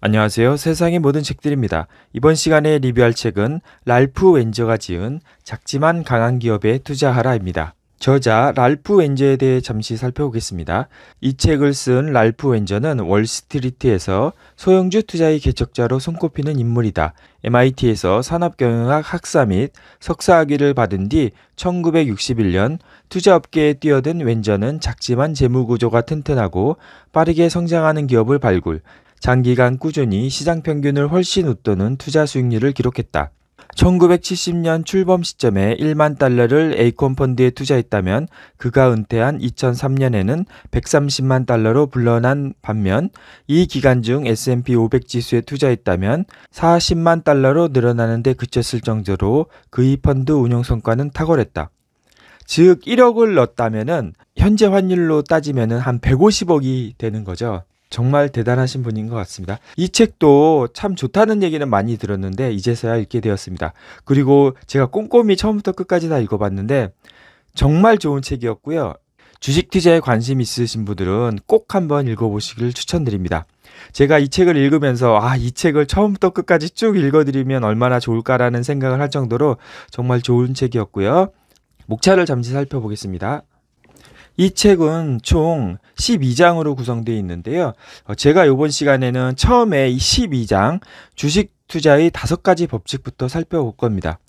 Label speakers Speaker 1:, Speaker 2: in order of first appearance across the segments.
Speaker 1: 안녕하세요. 세상의 모든 책들입니다. 이번 시간에 리뷰할 책은 랄프 웬저가 지은 작지만 강한 기업에 투자하라입니다. 저자 랄프 웬저에 대해 잠시 살펴보겠습니다. 이 책을 쓴 랄프 웬저는 월스트리트에서 소형주 투자의 개척자로 손꼽히는 인물이다. MIT에서 산업경영학 학사 및 석사학위를 받은 뒤 1961년 투자업계에 뛰어든 웬저는 작지만 재무구조가 튼튼하고 빠르게 성장하는 기업을 발굴, 장기간 꾸준히 시장 평균을 훨씬 웃도는 투자 수익률을 기록했다. 1970년 출범 시점에 1만 달러를 에이콘 펀드에 투자했다면 그가 은퇴한 2003년에는 130만 달러로 불러난 반면 이 기간 중 S&P 500 지수에 투자했다면 40만 달러로 늘어나는 데 그쳤을 정도로 그의 펀드 운영 성과는 탁월했다. 즉 1억을 넣었다면은 현재 환율로 따지면은 한 150억이 되는 거죠. 정말 대단하신 분인 것 같습니다. 이 책도 참 좋다는 얘기는 많이 들었는데 이제서야 읽게 되었습니다. 그리고 제가 꼼꼼히 처음부터 끝까지 다 읽어봤는데 정말 좋은 책이었고요. 주식 투자에 관심 있으신 분들은 꼭 한번 읽어보시길 추천드립니다. 제가 이 책을 읽으면서 아, 이 책을 처음부터 끝까지 쭉 읽어드리면 얼마나 좋을까라는 생각을 할 정도로 정말 좋은 책이었고요. 목차를 잠시 살펴보겠습니다. 이 책은 총 12장으로 구성되어 있는데요. 어, 제가 이번 시간에는 처음에 이 12장 주식 투자의 다섯 가지 법칙부터 살펴볼 겁니다.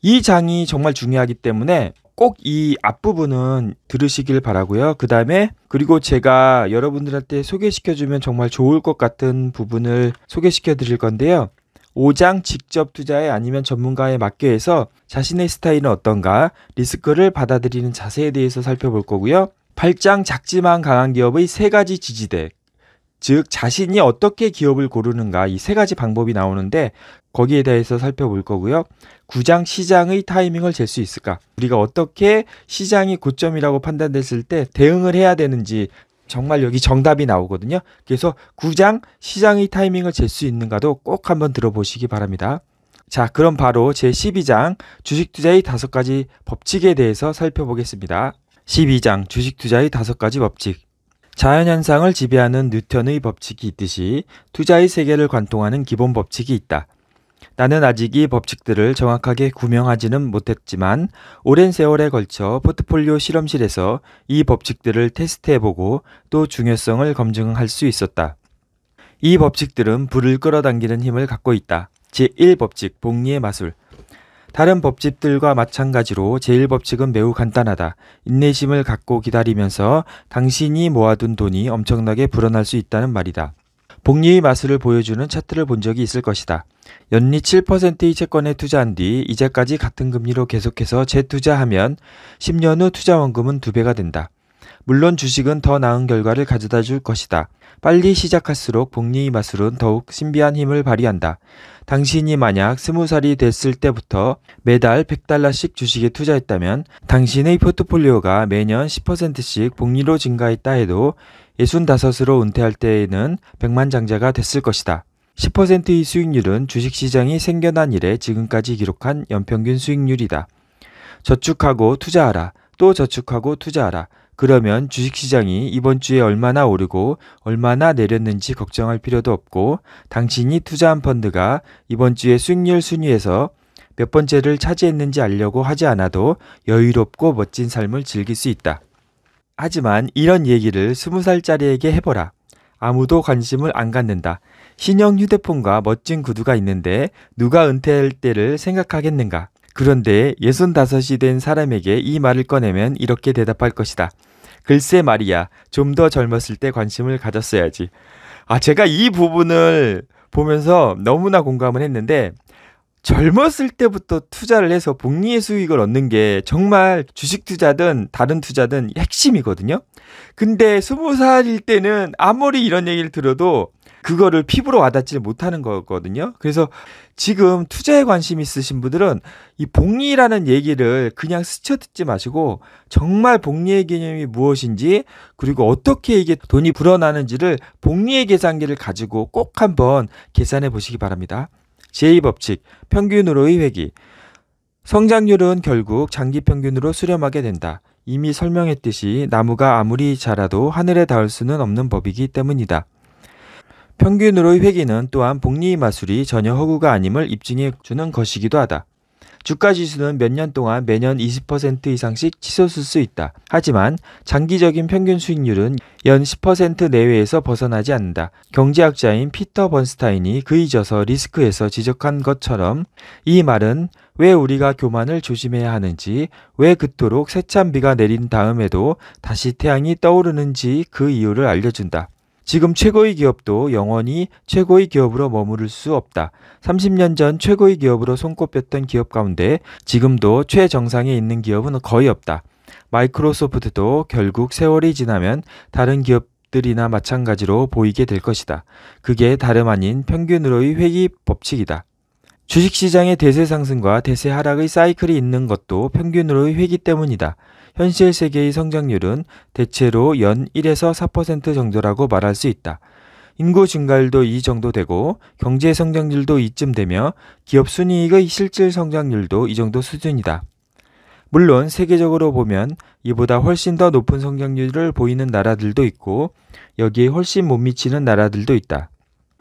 Speaker 1: 이 장이 정말 중요하기 때문에 꼭 이 앞부분은 들으시길 바라고요. 그 다음에 그리고 제가 여러분들한테 소개시켜주면 정말 좋을 것 같은 부분을 소개시켜 드릴 건데요. 5장 직접 투자에 아니면 전문가에 맡게 해서 자신의 스타일은 어떤가, 리스크를 받아들이는 자세에 대해서 살펴볼 거고요. 8장 작지만 강한 기업의 세 가지 지지대, 즉 자신이 어떻게 기업을 고르는가 이 세 가지 방법이 나오는데 거기에 대해서 살펴볼 거고요. 9장 시장의 타이밍을 잴 수 있을까? 우리가 어떻게 시장이 고점이라고 판단됐을 때 대응을 해야 되는지 정말 여기 정답이 나오거든요. 그래서 9장 시장의 타이밍을 잴 수 있는가도 꼭 한번 들어보시기 바랍니다. 자, 그럼 바로 제 12장 주식 투자의 다섯 가지 법칙에 대해서 살펴보겠습니다. 12장 주식 투자의 다섯 가지 법칙. 자연현상을 지배하는 뉴턴의 법칙이 있듯이 투자의 세계를 관통하는 기본 법칙이 있다. 나는 아직 이 법칙들을 정확하게 구명하지는 못했지만 오랜 세월에 걸쳐 포트폴리오 실험실에서 이 법칙들을 테스트해보고 또 중요성을 검증할 수 있었다. 이 법칙들은 불을 끌어당기는 힘을 갖고 있다. 제1법칙 복리의 마술 다른 법칙들과 마찬가지로 제1법칙은 매우 간단하다. 인내심을 갖고 기다리면서 당신이 모아둔 돈이 엄청나게 불어날 수 있다는 말이다. 복리의 마술을 보여주는 차트를 본 적이 있을 것이다. 연리 7%의 채권에 투자한 뒤 이제까지 같은 금리로 계속해서 재투자하면 10년 후 투자 원금은 2배가 된다. 물론 주식은 더 나은 결과를 가져다 줄 것이다. 빨리 시작할수록 복리의 마술은 더욱 신비한 힘을 발휘한다. 당신이 만약 20살이 됐을 때부터 매달 100달러씩 주식에 투자했다면 당신의 포트폴리오가 매년 10%씩 복리로 증가했다 해도 65으로 은퇴할 때에는 백만장자가 됐을 것이다. 10%의 수익률은 주식시장이 생겨난 이래 지금까지 기록한 연평균 수익률이다. 저축하고 투자하라. 또 저축하고 투자하라. 그러면 주식시장이 이번 주에 얼마나 오르고 얼마나 내렸는지 걱정할 필요도 없고 당신이 투자한 펀드가 이번 주에 수익률 순위에서 몇 번째를 차지했는지 알려고 하지 않아도 여유롭고 멋진 삶을 즐길 수 있다. 하지만 이런 얘기를 스무 살짜리에게 해보라. 아무도 관심을 안 갖는다. 신형 휴대폰과 멋진 구두가 있는데 누가 은퇴할 때를 생각하겠는가. 그런데 65이 된 사람에게 이 말을 꺼내면 이렇게 대답할 것이다. 글쎄 말이야. 좀 더 젊었을 때 관심을 가졌어야지. 아, 제가 이 부분을 보면서 너무나 공감을 했는데 젊었을 때부터 투자를 해서 복리의 수익을 얻는 게 정말 주식 투자든 다른 투자든 핵심이거든요. 근데 스무 살일 때는 아무리 이런 얘기를 들어도 그거를 피부로 와닿지 못하는 거거든요. 그래서 지금 투자에 관심 있으신 분들은 이 복리라는 얘기를 그냥 스쳐 듣지 마시고 정말 복리의 개념이 무엇인지 그리고 어떻게 이게 돈이 불어나는지를 복리의 계산기를 가지고 꼭 한번 계산해 보시기 바랍니다. 제2법칙, 평균으로의 회귀. 성장률은 결국 장기 평균으로 수렴하게 된다. 이미 설명했듯이 나무가 아무리 자라도 하늘에 닿을 수는 없는 법이기 때문이다. 평균으로의 회귀는 또한 복리의 마술이 전혀 허구가 아님을 입증해 주는 것이기도 하다. 주가 지수는 몇 년 동안 매년 20% 이상씩 치솟을 수 있다. 하지만 장기적인 평균 수익률은 연 10% 내외에서 벗어나지 않는다. 경제학자인 피터 번스타인이 그의 저서 리스크에서 지적한 것처럼 이 말은 왜 우리가 교만을 조심해야 하는지, 왜 그토록 새찬 비가 내린 다음에도 다시 태양이 떠오르는지 그 이유를 알려준다. 지금 최고의 기업도 영원히 최고의 기업으로 머무를 수 없다. 30년 전 최고의 기업으로 손꼽혔던 기업 가운데 지금도 최정상에 있는 기업은 거의 없다. 마이크로소프트도 결국 세월이 지나면 다른 기업 들이나 마찬가지로 보이게 될 것이다. 그게 다름 아닌 평균으로의 회귀 법칙이다. 주식시장의 대세 상승과 대세 하락의 사이클이 있는 것도 평균으로의 회귀 때문이다. 현실 세계의 성장률은 대체로 연 1에서 4% 정도라고 말할 수 있다. 인구 증가율도 이 정도 되고 경제 성장률도 이쯤 되며 기업 순이익의 실질 성장률도 이 정도 수준이다. 물론 세계적으로 보면 이보다 훨씬 더 높은 성장률을 보이는 나라들도 있고 여기에 훨씬 못 미치는 나라들도 있다.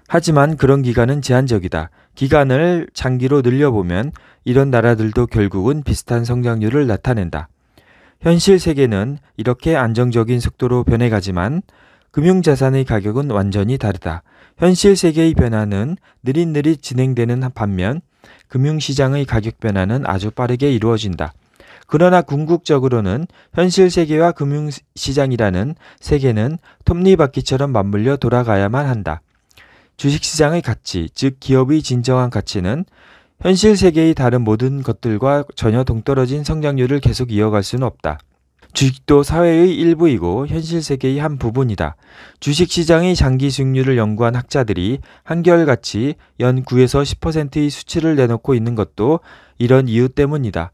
Speaker 1: 하지만 그런 기간은 제한적이다. 기간을 장기로 늘려보면 이런 나라들도 결국은 비슷한 성장률을 나타낸다. 현실 세계는 이렇게 안정적인 속도로 변해가지만 금융자산의 가격은 완전히 다르다. 현실 세계의 변화는 느릿느릿 진행되는 반면 금융시장의 가격 변화는 아주 빠르게 이루어진다. 그러나 궁극적으로는 현실 세계와 금융시장이라는 세계는 톱니바퀴처럼 맞물려 돌아가야만 한다. 주식시장의 가치, 즉 기업의 진정한 가치는 현실 세계의 다른 모든 것들과 전혀 동떨어진 성장률을 계속 이어갈 수는 없다. 주식도 사회의 일부이고 현실 세계의 한 부분이다. 주식 시장의 장기 수익률을 연구한 학자들이 한결같이 연 9에서 10%의 수치를 내놓고 있는 것도 이런 이유 때문이다.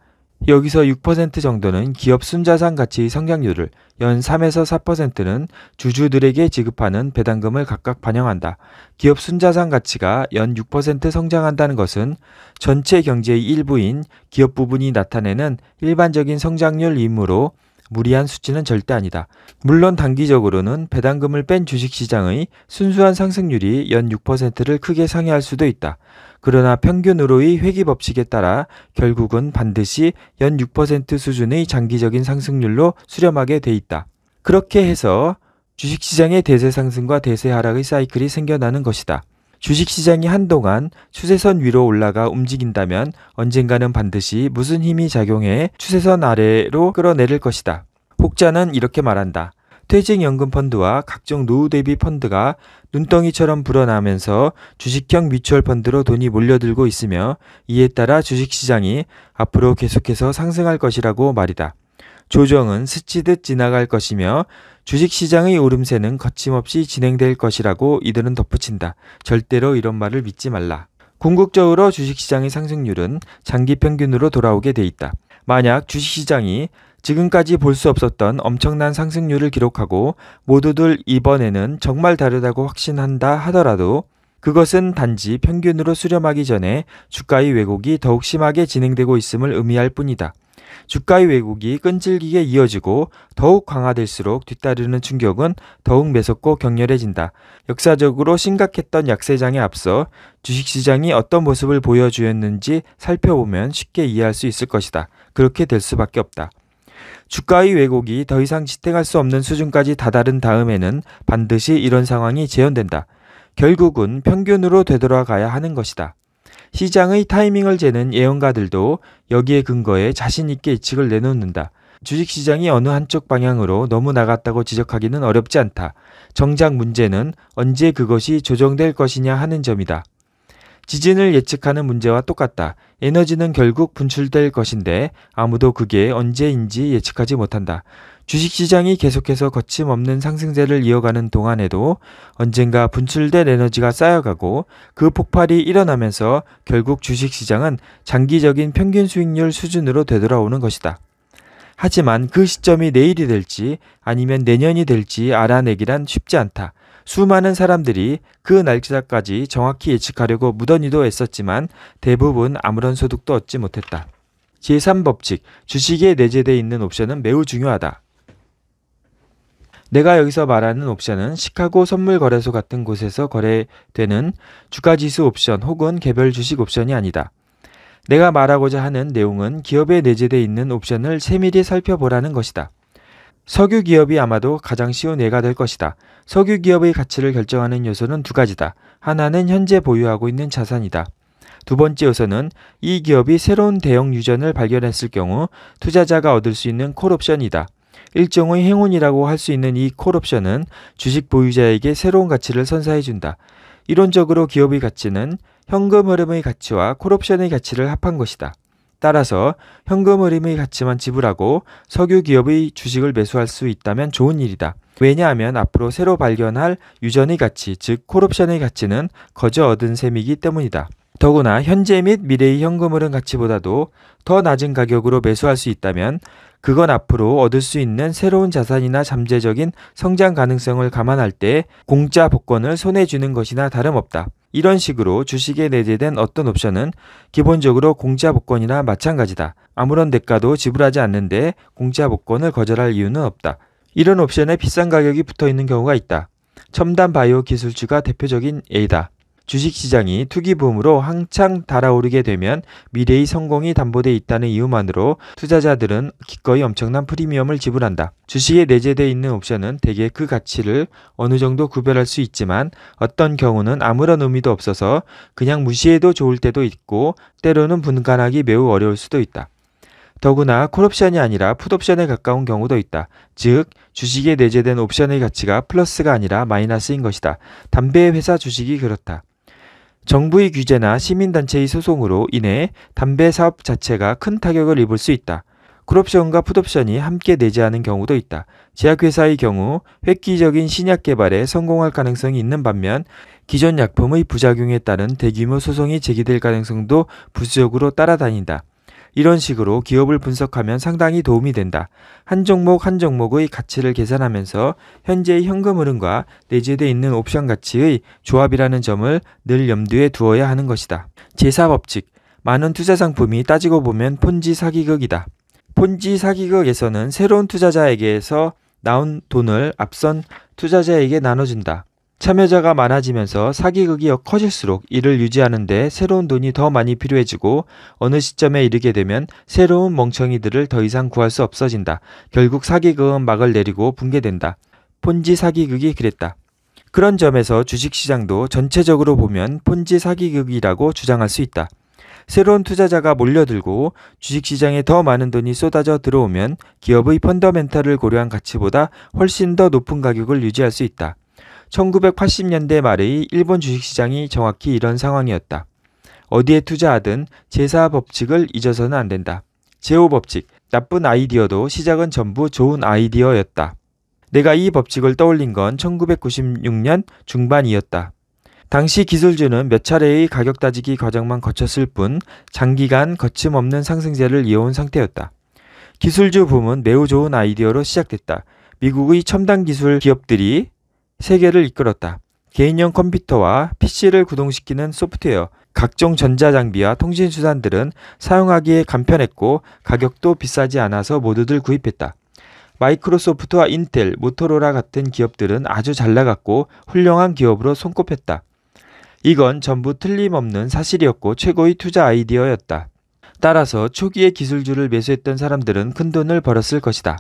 Speaker 1: 여기서 6% 정도는 기업 순자산 가치 성장률을 연 3에서 4%는 주주들에게 지급하는 배당금을 각각 반영한다. 기업 순자산 가치가 연 6% 성장한다는 것은 전체 경제의 일부인 기업 부분이 나타내는 일반적인 성장률이므로 무리한 수치는 절대 아니다. 물론 단기적으로는 배당금을 뺀 주식시장의 순수한 상승률이 연 6%를 크게 상회할 수도 있다. 그러나 평균으로의 회귀 법칙에 따라 결국은 반드시 연 6% 수준의 장기적인 상승률로 수렴하게 돼 있다. 그렇게 해서 주식시장의 대세 상승과 대세 하락의 사이클이 생겨나는 것이다. 주식시장이 한동안 추세선 위로 올라가 움직인다면 언젠가는 반드시 무슨 힘이 작용해 추세선 아래로 끌어내릴 것이다. 혹자는 이렇게 말한다. 퇴직연금펀드와 각종 노후대비 펀드가 눈덩이처럼 불어나면서 주식형 미추홀 펀드로 돈이 몰려들고 있으며 이에 따라 주식시장이 앞으로 계속해서 상승할 것이라고 말이다. 조정은 스치듯 지나갈 것이며 주식시장의 오름세는 거침없이 진행될 것이라고 이들은 덧붙인다. 절대로 이런 말을 믿지 말라. 궁극적으로 주식시장의 상승률은 장기 평균으로 돌아오게 돼 있다. 만약 주식시장이 지금까지 볼 수 없었던 엄청난 상승률을 기록하고 모두들 이번에는 정말 다르다고 확신한다 하더라도 그것은 단지 평균으로 수렴하기 전에 주가의 왜곡이 더욱 심하게 진행되고 있음을 의미할 뿐이다. 주가의 왜곡이 끈질기게 이어지고 더욱 강화될수록 뒤따르는 충격은 더욱 매섭고 격렬해진다. 역사적으로 심각했던 약세장에 앞서 주식시장이 어떤 모습을 보여주었는지 살펴보면 쉽게 이해할 수 있을 것이다. 그렇게 될 수밖에 없다. 주가의 왜곡이 더 이상 지탱할 수 없는 수준까지 다다른 다음에는 반드시 이런 상황이 재현된다. 결국은 평균으로 되돌아가야 하는 것이다. 시장의 타이밍을 재는 예언가들도 여기에 근거해 자신 있게 예측을 내놓는다. 주식시장이 어느 한쪽 방향으로 너무 나갔다고 지적하기는 어렵지 않다. 정작 문제는 언제 그것이 조정될 것이냐 하는 점이다. 지진을 예측하는 문제와 똑같다. 에너지는 결국 분출될 것인데 아무도 그게 언제인지 예측하지 못한다. 주식시장이 계속해서 거침없는 상승세를 이어가는 동안에도 언젠가 분출된 에너지가 쌓여가고 그 폭발이 일어나면서 결국 주식시장은 장기적인 평균 수익률 수준으로 되돌아오는 것이다. 하지만 그 시점이 내일이 될지 아니면 내년이 될지 알아내기란 쉽지 않다. 수많은 사람들이 그 날짜까지 정확히 예측하려고 무던히도 애썼지만 대부분 아무런 소득도 얻지 못했다. 제3법칙, 주식에 내재되어 있는 옵션은 매우 중요하다. 내가 여기서 말하는 옵션은 시카고 선물거래소 같은 곳에서 거래되는 주가지수 옵션 혹은 개별 주식 옵션이 아니다. 내가 말하고자 하는 내용은 기업에 내재되어 있는 옵션을 세밀히 살펴보라는 것이다. 석유 기업이 아마도 가장 쉬운 예가 될 것이다. 석유 기업의 가치를 결정하는 요소는 두 가지다. 하나는 현재 보유하고 있는 자산이다. 두 번째 요소는 이 기업이 새로운 대형 유전을 발견했을 경우 투자자가 얻을 수 있는 콜옵션이다. 일종의 행운이라고 할 수 있는 이 콜옵션은 주식 보유자에게 새로운 가치를 선사해준다. 이론적으로 기업의 가치는 현금 흐름의 가치와 콜옵션의 가치를 합한 것이다. 따라서 현금 흐름의 가치만 지불하고 석유 기업의 주식을 매수할 수 있다면 좋은 일이다. 왜냐하면 앞으로 새로 발견할 유전의 가치, 즉 콜옵션의 가치는 거저 얻은 셈이기 때문이다. 더구나 현재 및 미래의 현금 흐름 가치보다도 더 낮은 가격으로 매수할 수 있다면 그건 앞으로 얻을 수 있는 새로운 자산이나 잠재적인 성장 가능성을 감안할 때 공짜 복권을 손에 주는 것이나 다름없다. 이런 식으로 주식에 내재된 어떤 옵션은 기본적으로 공짜 복권이나 마찬가지다. 아무런 대가도 지불하지 않는데 공짜 복권을 거절할 이유는 없다. 이런 옵션에 비싼 가격이 붙어 있는 경우가 있다. 첨단 바이오 기술주가 대표적인 예이다. 주식시장이 투기붐으로 한창 달아오르게 되면 미래의 성공이 담보돼 있다는 이유만으로 투자자들은 기꺼이 엄청난 프리미엄을 지불한다. 주식에 내재되어 있는 옵션은 대개 그 가치를 어느 정도 구별할 수 있지만 어떤 경우는 아무런 의미도 없어서 그냥 무시해도 좋을 때도 있고 때로는 분간하기 매우 어려울 수도 있다. 더구나 콜옵션이 아니라 풋옵션에 가까운 경우도 있다. 즉, 주식에 내재된 옵션의 가치가 플러스가 아니라 마이너스인 것이다. 담배 회사 주식이 그렇다. 정부의 규제나 시민단체의 소송으로 인해 담배 사업 자체가 큰 타격을 입을 수 있다. 콜옵션과 푸 풋옵션이 함께 내지 않은 경우도 있다. 제약회사의 경우 획기적인 신약 개발에 성공할 가능성이 있는 반면 기존 약품의 부작용에 따른 대규모 소송이 제기될 가능성도 부수적으로 따라다닌다. 이런 식으로 기업을 분석하면 상당히 도움이 된다. 한 종목 한 종목의 가치를 계산하면서 현재의 현금 흐름과 내재되어 있는 옵션 가치의 조합이라는 점을 늘 염두에 두어야 하는 것이다. 제사법칙 많은 투자 상품이 따지고 보면 폰지 사기극이다. 폰지 사기극에서는 새로운 투자자에게서 나온 돈을 앞선 투자자에게 나눠준다. 참여자가 많아지면서 사기극이 커질수록 이를 유지하는데 새로운 돈이 더 많이 필요해지고 어느 시점에 이르게 되면 새로운 멍청이들을 더 이상 구할 수 없어진다. 결국 사기극은 막을 내리고 붕괴된다. 폰지 사기극이 그랬다. 그런 점에서 주식시장도 전체적으로 보면 폰지 사기극이라고 주장할 수 있다. 새로운 투자자가 몰려들고 주식시장에 더 많은 돈이 쏟아져 들어오면 기업의 펀더멘탈을 고려한 가치보다 훨씬 더 높은 가격을 유지할 수 있다. 1980년대 말의 일본 주식시장이 정확히 이런 상황이었다. 어디에 투자하든 제사 법칙을 잊어서는 안 된다. 제오 법칙, 나쁜 아이디어도 시작은 전부 좋은 아이디어였다. 내가 이 법칙을 떠올린 건 1996년 중반이었다. 당시 기술주는 몇 차례의 가격 따지기 과정만 거쳤을 뿐 장기간 거침없는 상승세를 이어온 상태였다. 기술주 붐은 매우 좋은 아이디어로 시작됐다. 미국의 첨단 기술 기업들이 세계를 이끌었다. 개인용 컴퓨터와 PC를 구동시키는 소프트웨어, 각종 전자장비와 통신수단들은 사용하기에 간편했고 가격도 비싸지 않아서 모두들 구입했다. 마이크로소프트와 인텔, 모토로라 같은 기업들은 아주 잘 나갔고 훌륭한 기업으로 손꼽혔다. 이건 전부 틀림없는 사실이었고 최고의 투자 아이디어였다. 따라서 초기에 기술주를 매수했던 사람들은 큰 돈을 벌었을 것이다.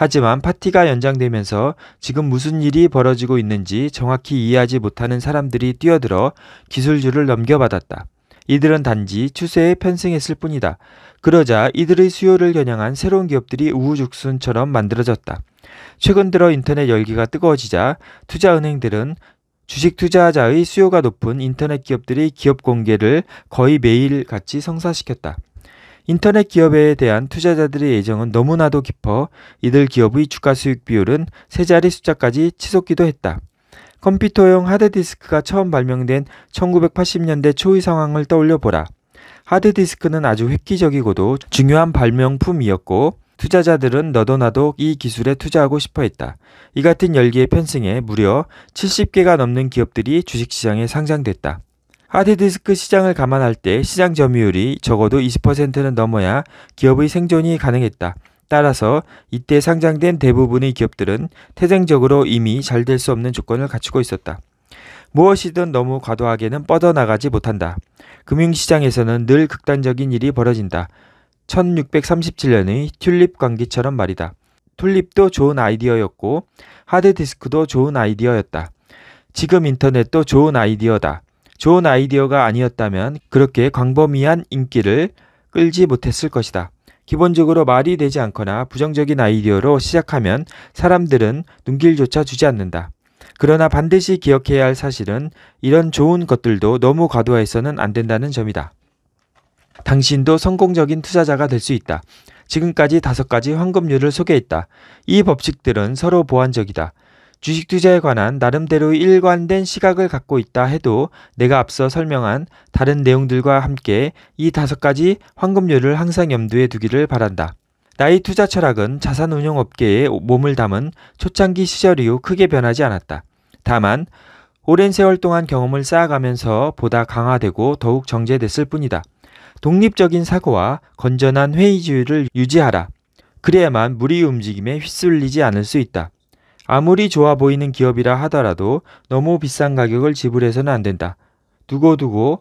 Speaker 1: 하지만 파티가 연장되면서 지금 무슨 일이 벌어지고 있는지 정확히 이해하지 못하는 사람들이 뛰어들어 기술주를 넘겨받았다. 이들은 단지 추세에 편승했을 뿐이다. 그러자 이들의 수요를 겨냥한 새로운 기업들이 우후죽순처럼 만들어졌다. 최근 들어 인터넷 열기가 뜨거워지자 투자 은행들은 주식 투자자의 수요가 높은 인터넷 기업들이 기업 공개를 거의 매일 같이 성사시켰다. 인터넷 기업에 대한 투자자들의 예정은 너무나도 깊어 이들 기업의 주가 수익 비율은 세 자리 숫자까지 치솟기도 했다. 컴퓨터용 하드디스크가 처음 발명된 1980년대 초의 상황을 떠올려 보라. 하드디스크는 아주 획기적이고도 중요한 발명품이었고 투자자들은 너도나도 이 기술에 투자하고 싶어 했다. 이 같은 열기에편승해 무려 70개가 넘는 기업들이 주식시장에 상장됐다. 하드디스크 시장을 감안할 때 시장 점유율이 적어도 20%는 넘어야 기업의 생존이 가능했다. 따라서 이때 상장된 대부분의 기업들은 태생적으로 이미 잘 될 수 없는 조건을 갖추고 있었다. 무엇이든 너무 과도하게는 뻗어나가지 못한다. 금융시장에서는 늘 극단적인 일이 벌어진다. 1637년의 튤립 관계처럼 말이다. 튤립도 좋은 아이디어였고 하드디스크도 좋은 아이디어였다. 지금 인터넷도 좋은 아이디어다. 좋은 아이디어가 아니었다면 그렇게 광범위한 인기를 끌지 못했을 것이다. 기본적으로 말이 되지 않거나 부정적인 아이디어로 시작하면 사람들은 눈길조차 주지 않는다. 그러나 반드시 기억해야 할 사실은 이런 좋은 것들도 너무 과도해서는 안 된다는 점이다. 당신도 성공적인 투자자가 될 수 있다. 지금까지 다섯 가지 황금률을 소개했다. 이 법칙들은 서로 보완적이다. 주식 투자에 관한 나름대로 일관된 시각을 갖고 있다 해도 내가 앞서 설명한 다른 내용들과 함께 이 다섯 가지 황금률을 항상 염두에 두기를 바란다. 나의 투자 철학은 자산 운용 업계에 몸을 담은 초창기 시절 이후 크게 변하지 않았다. 다만 오랜 세월 동안 경험을 쌓아가면서 보다 강화되고 더욱 정제됐을 뿐이다. 독립적인 사고와 건전한 회의주의를 유지하라. 그래야만 무리 움직임에 휩쓸리지 않을 수 있다. 아무리 좋아 보이는 기업이라 하더라도 너무 비싼 가격을 지불해서는 안 된다. 두고두고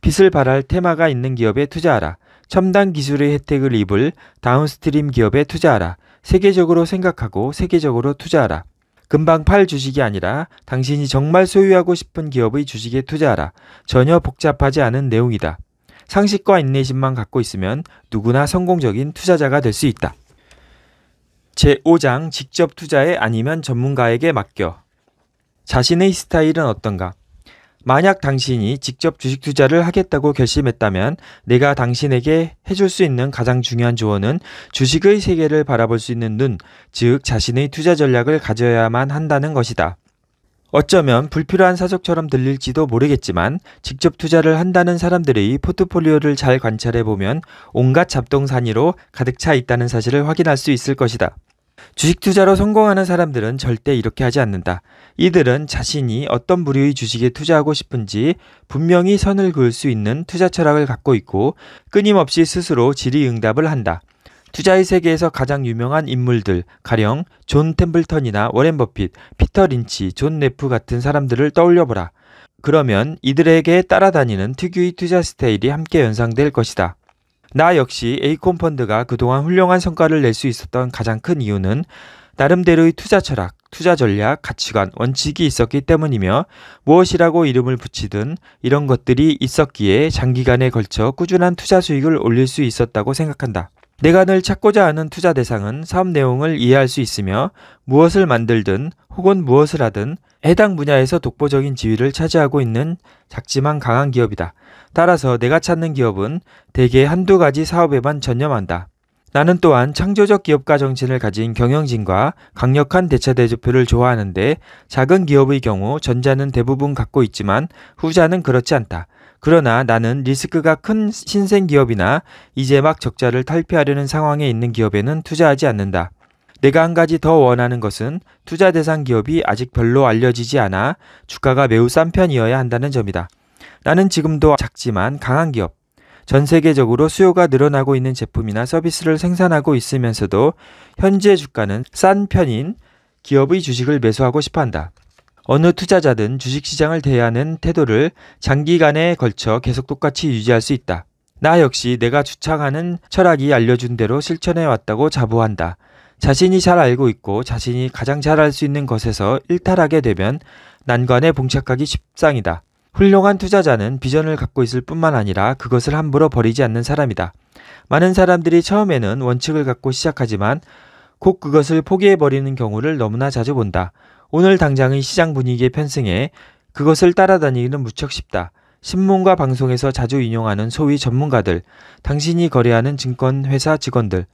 Speaker 1: 빛을 발할 테마가 있는 기업에 투자하라. 첨단 기술의 혜택을 입을 다운스트림 기업에 투자하라. 세계적으로 생각하고 세계적으로 투자하라. 금방 팔 주식이 아니라 당신이 정말 소유하고 싶은 기업의 주식에 투자하라. 전혀 복잡하지 않은 내용이다. 상식과 인내심만 갖고 있으면 누구나 성공적인 투자자가 될 수 있다. 제5장 직접 투자에 아니면 전문가에게 맡겨. 자신의 스타일은 어떤가? 만약 당신이 직접 주식 투자를 하겠다고 결심했다면 내가 당신에게 해줄 수 있는 가장 중요한 조언은 주식의 세계를 바라볼 수 있는 눈, 즉 자신의 투자 전략을 가져야만 한다는 것이다. 어쩌면 불필요한 사적처럼 들릴지도 모르겠지만 직접 투자를 한다는 사람들의 포트폴리오를 잘 관찰해 보면 온갖 잡동사니로 가득 차 있다는 사실을 확인할 수 있을 것이다. 주식 투자로 성공하는 사람들은 절대 이렇게 하지 않는다. 이들은 자신이 어떤 부류의 주식에 투자하고 싶은지 분명히 선을 그을 수 있는 투자 철학을 갖고 있고 끊임없이 스스로 질의응답을 한다. 투자의 세계에서 가장 유명한 인물들, 가령 존 템블턴이나 워렌 버핏, 피터 린치, 존 네프 같은 사람들을 떠올려보라. 그러면 이들에게 따라다니는 특유의 투자 스타일이 함께 연상될 것이다. 나 역시 에이콘 펀드가 그동안 훌륭한 성과를 낼 수 있었던 가장 큰 이유는 나름대로의 투자 철학, 투자 전략, 가치관, 원칙이 있었기 때문이며 무엇이라고 이름을 붙이든 이런 것들이 있었기에 장기간에 걸쳐 꾸준한 투자 수익을 올릴 수 있었다고 생각한다. 내가 늘 찾고자 하는 투자 대상은 사업 내용을 이해할 수 있으며 무엇을 만들든 혹은 무엇을 하든 해당 분야에서 독보적인 지위를 차지하고 있는 작지만 강한 기업이다. 따라서 내가 찾는 기업은 대개 한두 가지 사업에만 전념한다. 나는 또한 창조적 기업가 정신을 가진 경영진과 강력한 대차 대조표를 좋아하는데 작은 기업의 경우 전자는 대부분 갖고 있지만 후자는 그렇지 않다. 그러나 나는 리스크가 큰 신생 기업이나 이제 막 적자를 탈피하려는 상황에 있는 기업에는 투자하지 않는다. 내가 한 가지 더 원하는 것은 투자 대상 기업이 아직 별로 알려지지 않아 주가가 매우 싼 편이어야 한다는 점이다. 나는 지금도 작지만 강한 기업, 전 세계적으로 수요가 늘어나고 있는 제품이나 서비스를 생산하고 있으면서도 현재 주가는 싼 편인 기업의 주식을 매수하고 싶어 한다. 어느 투자자든 주식시장을 대하는 태도를 장기간에 걸쳐 계속 똑같이 유지할 수 있다. 나 역시 내가 주창하는 철학이 알려준 대로 실천해 왔다고 자부한다. 자신이 잘 알고 있고 자신이 가장 잘할 수 있는 것에서 일탈하게 되면 난관에 봉착하기 쉽상이다. 훌륭한 투자자는 비전을 갖고 있을 뿐만 아니라 그것을 함부로 버리지 않는 사람이다. 많은 사람들이 처음에는 원칙을 갖고 시작하지만 곧 그것을 포기해버리는 경우를 너무나 자주 본다. 오늘 당장의 시장 분위기에 편승해 그것을 따라다니기는 무척 쉽다. 신문과 방송에서 자주 인용하는 소위 전문가들, 당신이 거래하는 증권회사 직원들,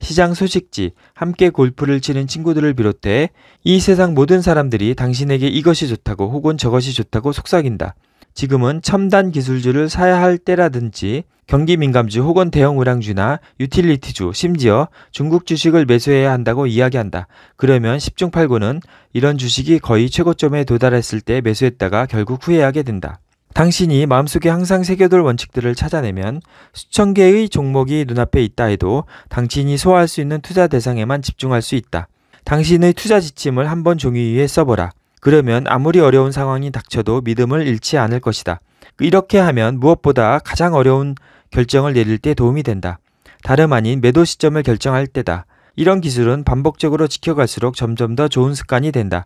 Speaker 1: 시장 소식지, 함께 골프를 치는 친구들을 비롯해 이 세상 모든 사람들이 당신에게 이것이 좋다고 혹은 저것이 좋다고 속삭인다. 지금은 첨단 기술주를 사야 할 때라든지 경기 민감주 혹은 대형 우량주나 유틸리티주 심지어 중국 주식을 매수해야 한다고 이야기한다. 그러면 10중 8구는 이런 주식이 거의 최고점에 도달했을 때 매수했다가 결국 후회하게 된다. 당신이 마음속에 항상 새겨둘 원칙들을 찾아내면 수천 개의 종목이 눈앞에 있다 해도 당신이 소화할 수 있는 투자 대상에만 집중할 수 있다. 당신의 투자 지침을 한번 종이 위에 써보라. 그러면 아무리 어려운 상황이 닥쳐도 믿음을 잃지 않을 것이다. 이렇게 하면 무엇보다 가장 어려운 결정을 내릴 때 도움이 된다. 다름 아닌 매도 시점을 결정할 때다. 이런 기술은 반복적으로 지켜갈수록 점점 더 좋은 습관이 된다.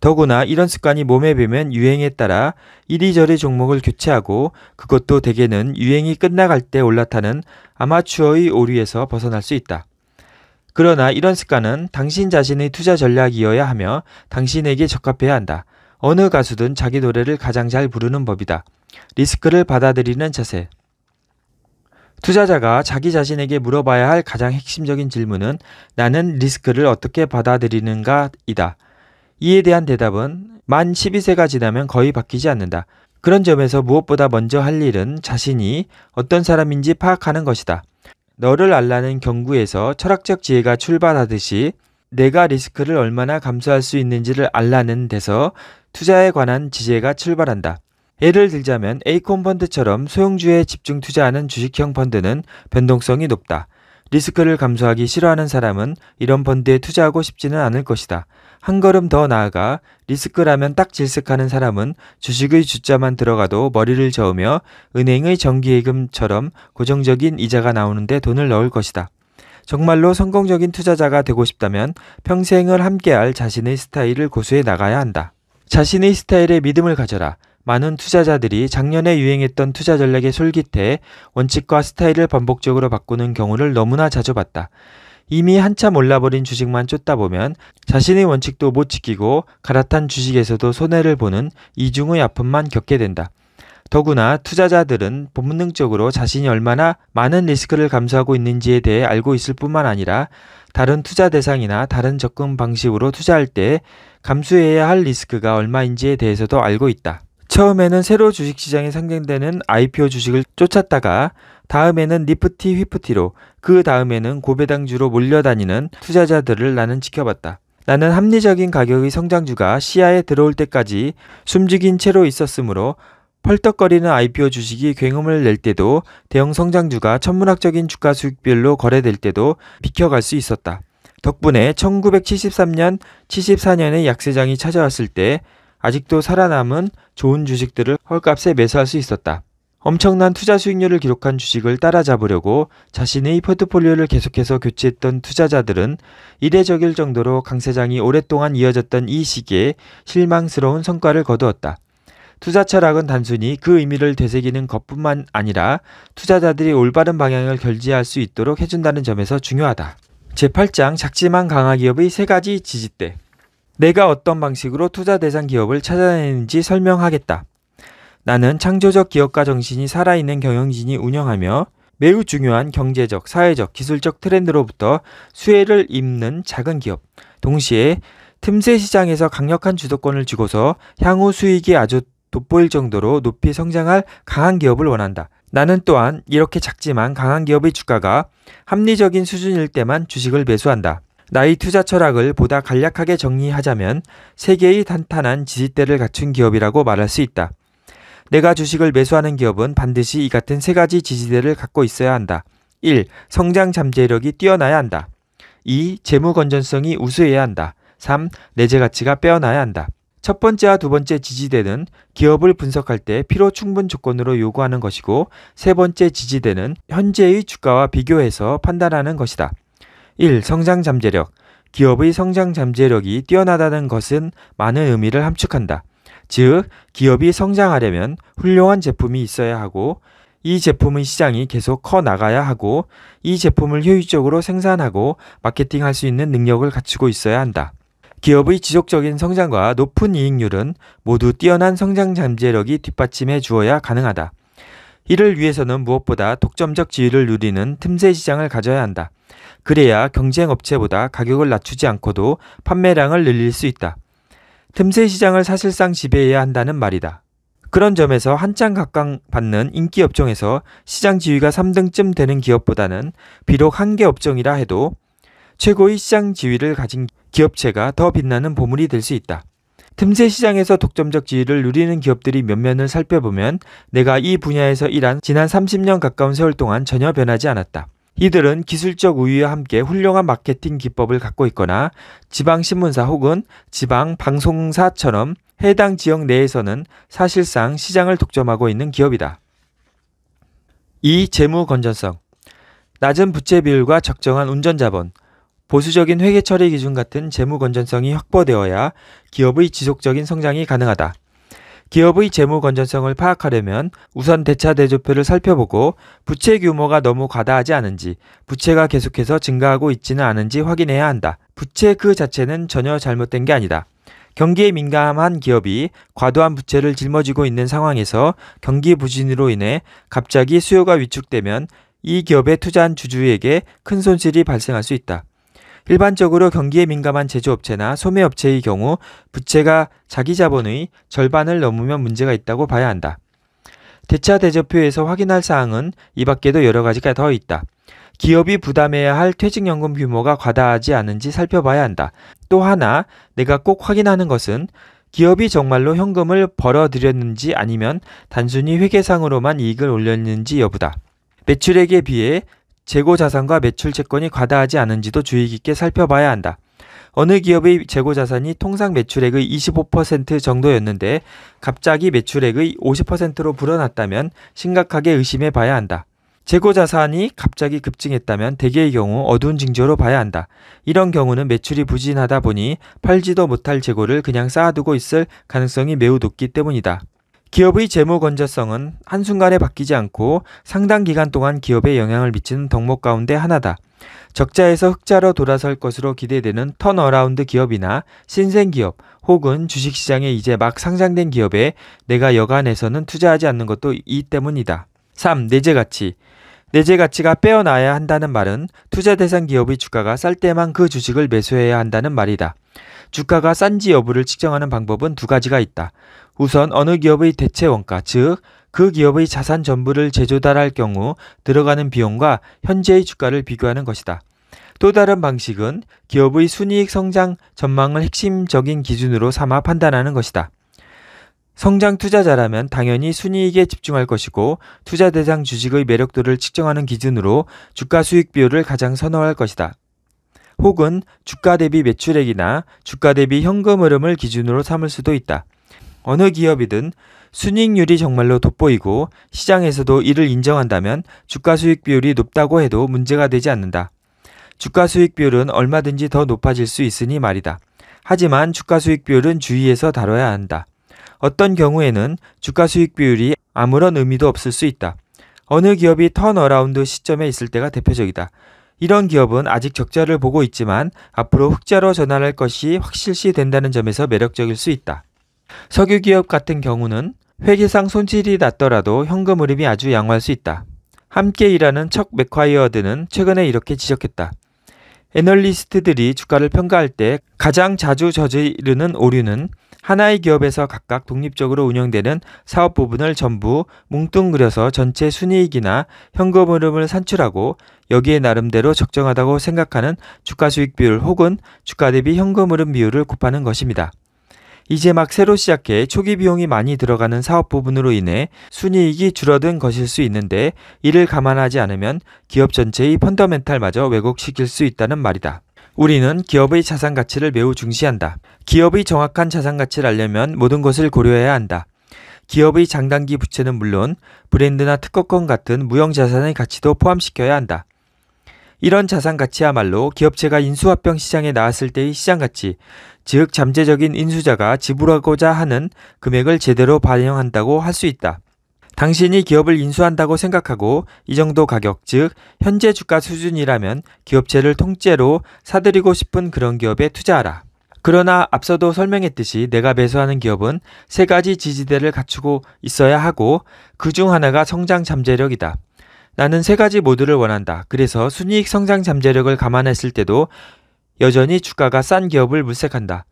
Speaker 1: 더구나 이런 습관이 몸에 배면 유행에 따라 이리저리 종목을 교체하고 그것도 대개는 유행이 끝나갈 때 올라타는 아마추어의 오류에서 벗어날 수 있다. 그러나 이런 습관은 당신 자신의 투자 전략이어야 하며 당신에게 적합해야 한다. 어느 가수든 자기 노래를 가장 잘 부르는 법이다. 리스크를 받아들이는 자세. 투자자가 자기 자신에게 물어봐야 할 가장 핵심적인 질문은 나는 리스크를 어떻게 받아들이는가이다. 이에 대한 대답은 만 12세가 지나면 거의 바뀌지 않는다. 그런 점에서 무엇보다 먼저 할 일은 자신이 어떤 사람인지 파악하는 것이다. 너를 알라는 경구에서 철학적 지혜가 출발하듯이 내가 리스크를 얼마나 감수할 수 있는지를 알라는 데서 투자에 관한 지혜가 출발한다. 예를 들자면 에이콘 펀드처럼 소형주에 집중 투자하는 주식형 펀드는 변동성이 높다. 리스크를 감수하기 싫어하는 사람은 이런 펀드에 투자하고 싶지는 않을 것이다. 한 걸음 더 나아가 리스크라면 딱 질색하는 사람은 주식의 주자만 들어가도 머리를 저으며 은행의 정기예금처럼 고정적인 이자가 나오는데 돈을 넣을 것이다. 정말로 성공적인 투자자가 되고 싶다면 평생을 함께할 자신의 스타일을 고수해 나가야 한다. 자신의 스타일에 믿음을 가져라. 많은 투자자들이 작년에 유행했던 투자 전략의 솔깃해 원칙과 스타일을 반복적으로 바꾸는 경우를 너무나 자주 봤다. 이미 한참 올라버린 주식만 쫓다 보면 자신의 원칙도 못 지키고 갈아탄 주식에서도 손해를 보는 이중의 아픔만 겪게 된다. 더구나 투자자들은 본능적으로 자신이 얼마나 많은 리스크를 감수하고 있는지에 대해 알고 있을 뿐만 아니라 다른 투자 대상이나 다른 접근 방식으로 투자할 때 감수해야 할 리스크가 얼마인지에 대해서도 알고 있다. 처음에는 새로 주식시장에 상장되는 IPO 주식을 쫓았다가 다음에는 리프티 휘프티로 그 다음에는 고배당주로 몰려다니는 투자자들을 나는 지켜봤다. 나는 합리적인 가격의 성장주가 시야에 들어올 때까지 숨죽인 채로 있었으므로 펄떡거리는 IPO 주식이 굉음을 낼 때도 대형 성장주가 천문학적인 주가 수익별로 거래될 때도 비켜갈 수 있었다. 덕분에 1973년, 7 4년의 약세장이 찾아왔을 때 아직도 살아남은 좋은 주식들을 헐값에 매수할 수 있었다. 엄청난 투자 수익률을 기록한 주식을 따라잡으려고 자신의 포트폴리오를 계속해서 교체했던 투자자들은 이례적일 정도로 강세장이 오랫동안 이어졌던 이 시기에 실망스러운 성과를 거두었다. 투자 철학은 단순히 그 의미를 되새기는 것뿐만 아니라 투자자들이 올바른 방향을 결지할 수 있도록 해준다는 점에서 중요하다. 제8장 작지만 강한 기업의 세 가지 지지대. 내가 어떤 방식으로 투자 대상 기업을 찾아내는지 설명하겠다. 나는 창조적 기업가 정신이 살아있는 경영진이 운영하며 매우 중요한 경제적, 사회적, 기술적 트렌드로부터 수혜를 입는 작은 기업, 동시에 틈새 시장에서 강력한 주도권을 쥐고서 향후 수익이 아주 돋보일 정도로 높이 성장할 강한 기업을 원한다. 나는 또한 이렇게 작지만 강한 기업의 주가가 합리적인 수준일 때만 주식을 매수한다. 나의 투자 철학을 보다 간략하게 정리하자면 세계의 탄탄한 지지대를 갖춘 기업이라고 말할 수 있다. 내가 주식을 매수하는 기업은 반드시 이 같은 세 가지 지지대를 갖고 있어야 한다. 1. 성장 잠재력이 뛰어나야 한다. 2. 재무 건전성이 우수해야 한다. 3. 내재 가치가 빼어나야 한다. 첫 번째와 두 번째 지지대는 기업을 분석할 때 필요 충분 조건으로 요구하는 것이고 세 번째 지지대는 현재의 주가와 비교해서 판단하는 것이다. 1. 성장 잠재력. 기업의 성장 잠재력이 뛰어나다는 것은 많은 의미를 함축한다. 즉, 기업이 성장하려면 훌륭한 제품이 있어야 하고, 이 제품의 시장이 계속 커 나가야 하고, 이 제품을 효율적으로 생산하고 마케팅할 수 있는 능력을 갖추고 있어야 한다. 기업의 지속적인 성장과 높은 이익률은 모두 뛰어난 성장 잠재력이 뒷받침해 주어야 가능하다. 이를 위해서는 무엇보다 독점적 지위를 누리는 틈새 시장을 가져야 한다. 그래야 경쟁 업체보다 가격을 낮추지 않고도 판매량을 늘릴 수 있다. 틈새 시장을 사실상 지배해야 한다는 말이다. 그런 점에서 한창 각광받는 인기 업종에서 시장 지위가 3등쯤 되는 기업보다는 비록 한계 업종이라 해도 최고의 시장 지위를 가진 기업체가 더 빛나는 보물이 될 수 있다. 틈새 시장에서 독점적 지위를 누리는 기업들이 몇몇을 살펴보면 내가 이 분야에서 일한 지난 30년 가까운 세월 동안 전혀 변하지 않았다. 이들은 기술적 우위와 함께 훌륭한 마케팅 기법을 갖고 있거나 지방신문사 혹은 지방방송사처럼 해당 지역 내에서는 사실상 시장을 독점하고 있는 기업이다. 이 재무 건전성. 낮은 부채 비율과 적정한 운전자본, 보수적인 회계 처리 기준 같은 재무 건전성이 확보되어야 기업의 지속적인 성장이 가능하다. 기업의 재무 건전성을 파악하려면 우선 대차 대조표를 살펴보고 부채 규모가 너무 과다하지 않은지, 부채가 계속해서 증가하고 있지는 않은지 확인해야 한다. 부채 그 자체는 전혀 잘못된 게 아니다. 경기에 민감한 기업이 과도한 부채를 짊어지고 있는 상황에서 경기 부진으로 인해 갑자기 수요가 위축되면 이 기업에 투자한 주주에게 큰 손실이 발생할 수 있다. 일반적으로 경기에 민감한 제조업체나 소매업체의 경우 부채가 자기 자본의 절반을 넘으면 문제가 있다고 봐야 한다. 대차 대조표에서 확인할 사항은 이 밖에도 여러 가지가 더 있다. 기업이 부담해야 할 퇴직연금 규모가 과다하지 않은지 살펴봐야 한다. 또 하나, 내가 꼭 확인하는 것은 기업이 정말로 현금을 벌어들였는지 아니면 단순히 회계상으로만 이익을 올렸는지 여부다. 매출액에 비해 재고 자산과 매출 채권이 과다하지 않은지도 주의 깊게 살펴봐야 한다. 어느 기업의 재고 자산이 통상 매출액의 25% 정도였는데 갑자기 매출액의 50%로 불어났다면 심각하게 의심해 봐야 한다. 재고 자산이 갑자기 급증했다면 대개의 경우 어두운 징조로 봐야 한다. 이런 경우는 매출이 부진하다 보니 팔지도 못할 재고를 그냥 쌓아두고 있을 가능성이 매우 높기 때문이다. 기업의 재무 건전성은 한순간에 바뀌지 않고 상당 기간 동안 기업에 영향을 미치는 덕목 가운데 하나다. 적자에서 흑자로 돌아설 것으로 기대되는 턴어라운드 기업이나 신생 기업 혹은 주식시장에 이제 막 상장된 기업에 내가 여간해서는 투자하지 않는 것도 이 때문이다. 3. 내재 가치. 내재 가치가 빼어나야 한다는 말은 투자 대상 기업의 주가가 쌀 때만 그 주식을 매수해야 한다는 말이다. 주가가 싼지 여부를 측정하는 방법은 두 가지가 있다. 우선 어느 기업의 대체 원가, 즉 그 기업의 자산 전부를 재조달할 경우 들어가는 비용과 현재의 주가를 비교하는 것이다. 또 다른 방식은 기업의 순이익 성장 전망을 핵심적인 기준으로 삼아 판단하는 것이다. 성장 투자자라면 당연히 순이익에 집중할 것이고 투자 대상 주식의 매력도를 측정하는 기준으로 주가 수익 비율을 가장 선호할 것이다. 혹은 주가 대비 매출액이나 주가 대비 현금 흐름을 기준으로 삼을 수도 있다. 어느 기업이든 순익률이 정말로 돋보이고 시장에서도 이를 인정한다면 주가 수익 비율이 높다고 해도 문제가 되지 않는다. 주가 수익 비율은 얼마든지 더 높아질 수 있으니 말이다. 하지만 주가 수익 비율은 주의해서 다뤄야 한다. 어떤 경우에는 주가 수익 비율이 아무런 의미도 없을 수 있다. 어느 기업이 턴어라운드 시점에 있을 때가 대표적이다. 이런 기업은 아직 적자를 보고 있지만 앞으로 흑자로 전환할 것이 확실시 된다는 점에서 매력적일 수 있다. 석유기업 같은 경우는 회계상 손실이 났더라도 현금 흐름이 아주 양호할 수 있다. 함께 일하는 척 맥콰이어드는 최근에 이렇게 지적했다. 애널리스트들이 주가를 평가할 때 가장 자주 저지르는 오류는 하나의 기업에서 각각 독립적으로 운영되는 사업 부분을 전부 뭉뚱그려서 전체 순이익이나 현금 흐름을 산출하고 여기에 나름대로 적정하다고 생각하는 주가 수익 비율 혹은 주가 대비 현금 흐름 비율을 곱하는 것입니다. 이제 막 새로 시작해 초기 비용이 많이 들어가는 사업 부분으로 인해 순이익이 줄어든 것일 수 있는데 이를 감안하지 않으면 기업 전체의 펀더멘탈마저 왜곡시킬 수 있다는 말이다. 우리는 기업의 자산 가치를 매우 중시한다. 기업의 정확한 자산 가치를 알려면 모든 것을 고려해야 한다. 기업의 장단기 부채는 물론 브랜드나 특허권 같은 무형 자산의 가치도 포함시켜야 한다. 이런 자산 가치야말로 기업체가 인수합병 시장에 나왔을 때의 시장 가치, 즉 잠재적인 인수자가 지불하고자 하는 금액을 제대로 반영한다고 할 수 있다. 당신이 기업을 인수한다고 생각하고 이 정도 가격 즉 현재 주가 수준이라면 기업체를 통째로 사들이고 싶은 그런 기업에 투자하라. 그러나 앞서도 설명했듯이 내가 매수하는 기업은 세 가지 지지대를 갖추고 있어야 하고 그 중 하나가 성장 잠재력이다. 나는 세 가지 모두를 원한다. 그래서 순이익 성장 잠재력을 감안했을 때도 여전히 주가가 싼 기업을 물색한다.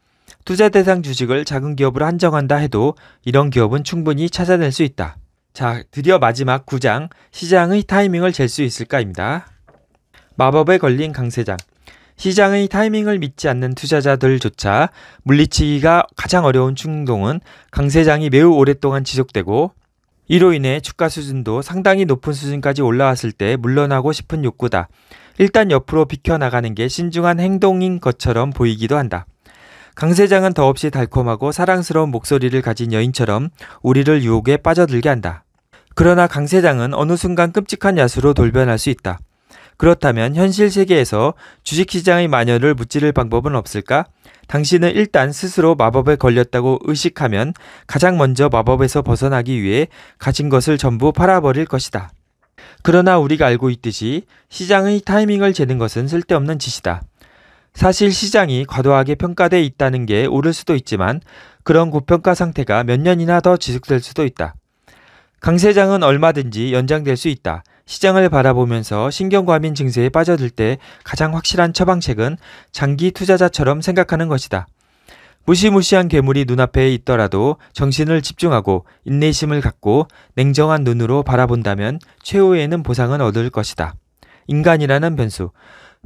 Speaker 1: 투자 대상 주식을 작은 기업으로 한정한다 해도 이런 기업은 충분히 찾아낼 수 있다. 자, 드디어 마지막 9장 시장의 타이밍을 잴 수 있을까입니다. 마법에 걸린 강세장. 시장의 타이밍을 믿지 않는 투자자들조차 물리치기가 가장 어려운 충동은 강세장이 매우 오랫동안 지속되고 이로 인해 주가 수준도 상당히 높은 수준까지 올라왔을 때 물러나고 싶은 욕구다. 일단 옆으로 비켜나가는 게 신중한 행동인 것처럼 보이기도 한다. 강 세장은 더없이 달콤하고 사랑스러운 목소리를 가진 여인처럼 우리를 유혹에 빠져들게 한다. 그러나 강 세장은 어느 순간 끔찍한 야수로 돌변할 수 있다. 그렇다면 현실 세계에서 주식시장의 마녀를 무찌를 방법은 없을까? 당신은 일단 스스로 마법에 걸렸다고 의식하면 가장 먼저 마법에서 벗어나기 위해 가진 것을 전부 팔아버릴 것이다. 그러나 우리가 알고 있듯이 시장의 타이밍을 재는 것은 쓸데없는 짓이다. 사실 시장이 과도하게 평가돼 있다는 게 옳을 수도 있지만 그런 고평가 상태가 몇 년이나 더 지속될 수도 있다. 강세장은 얼마든지 연장될 수 있다. 시장을 바라보면서 신경과민 증세에 빠져들 때 가장 확실한 처방책은 장기 투자자처럼 생각하는 것이다. 무시무시한 괴물이 눈앞에 있더라도 정신을 집중하고 인내심을 갖고 냉정한 눈으로 바라본다면 최후에는 보상은 얻을 것이다. 인간이라는 변수.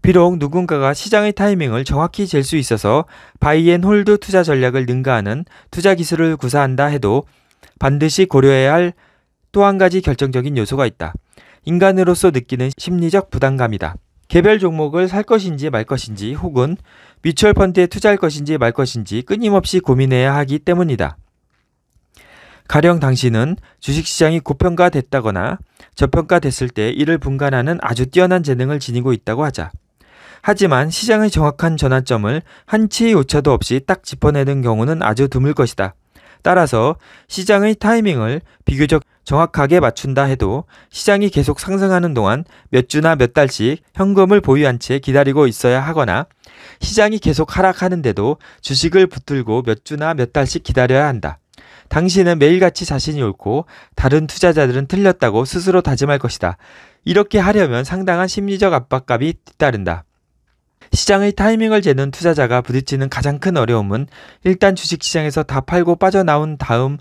Speaker 1: 비록 누군가가 시장의 타이밍을 정확히 잴 수 있어서 바이앤 홀드 투자 전략을 능가하는 투자 기술을 구사한다 해도 반드시 고려해야 할 또 한 가지 결정적인 요소가 있다. 인간으로서 느끼는 심리적 부담감이다. 개별 종목을 살 것인지 말 것인지 혹은 미추얼 펀드에 투자할 것인지 말 것인지 끊임없이 고민해야 하기 때문이다. 가령 당신은 주식시장이 고평가됐다거나 저평가됐을 때 이를 분간하는 아주 뛰어난 재능을 지니고 있다고 하자. 하지만 시장의 정확한 전환점을 한치의 오차도 없이 딱 짚어내는 경우는 아주 드물 것이다. 따라서 시장의 타이밍을 비교적 정확하게 맞춘다 해도 시장이 계속 상승하는 동안 몇 주나 몇 달씩 현금을 보유한 채 기다리고 있어야 하거나 시장이 계속 하락하는데도 주식을 붙들고 몇 주나 몇 달씩 기다려야 한다. 당신은 매일같이 자신이 옳고 다른 투자자들은 틀렸다고 스스로 다짐할 것이다. 이렇게 하려면 상당한 심리적 압박감이 뒤따른다. 시장의 타이밍을 재는 투자자가 부딪히는 가장 큰 어려움은 일단 주식시장에서 다 팔고 빠져나온 다음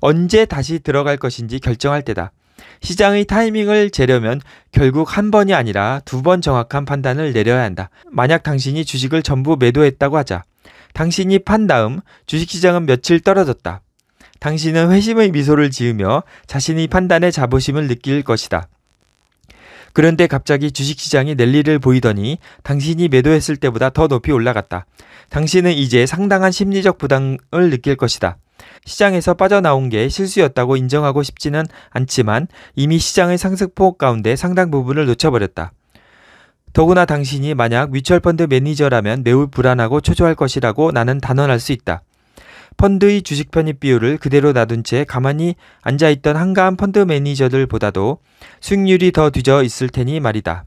Speaker 1: 언제 다시 들어갈 것인지 결정할 때다. 시장의 타이밍을 재려면 결국 한 번이 아니라 두 번 정확한 판단을 내려야 한다. 만약 당신이 주식을 전부 매도했다고 하자. 당신이 판 다음 주식시장은 며칠 떨어졌다. 당신은 회심의 미소를 지으며 자신의 판단에 자부심을 느낄 것이다. 그런데 갑자기 주식시장이 랠리를 보이더니 당신이 매도했을 때보다 더 높이 올라갔다. 당신은 이제 상당한 심리적 부담을 느낄 것이다. 시장에서 빠져나온 게 실수였다고 인정하고 싶지는 않지만 이미 시장의 상승폭 가운데 상당 부분을 놓쳐버렸다. 더구나 당신이 만약 위철펀드 매니저라면 매우 불안하고 초조할 것이라고 나는 단언할 수 있다. 펀드의 주식 편입 비율을 그대로 놔둔 채 가만히 앉아있던 한가한 펀드 매니저들보다도 수익률이 더 뒤져 있을 테니 말이다.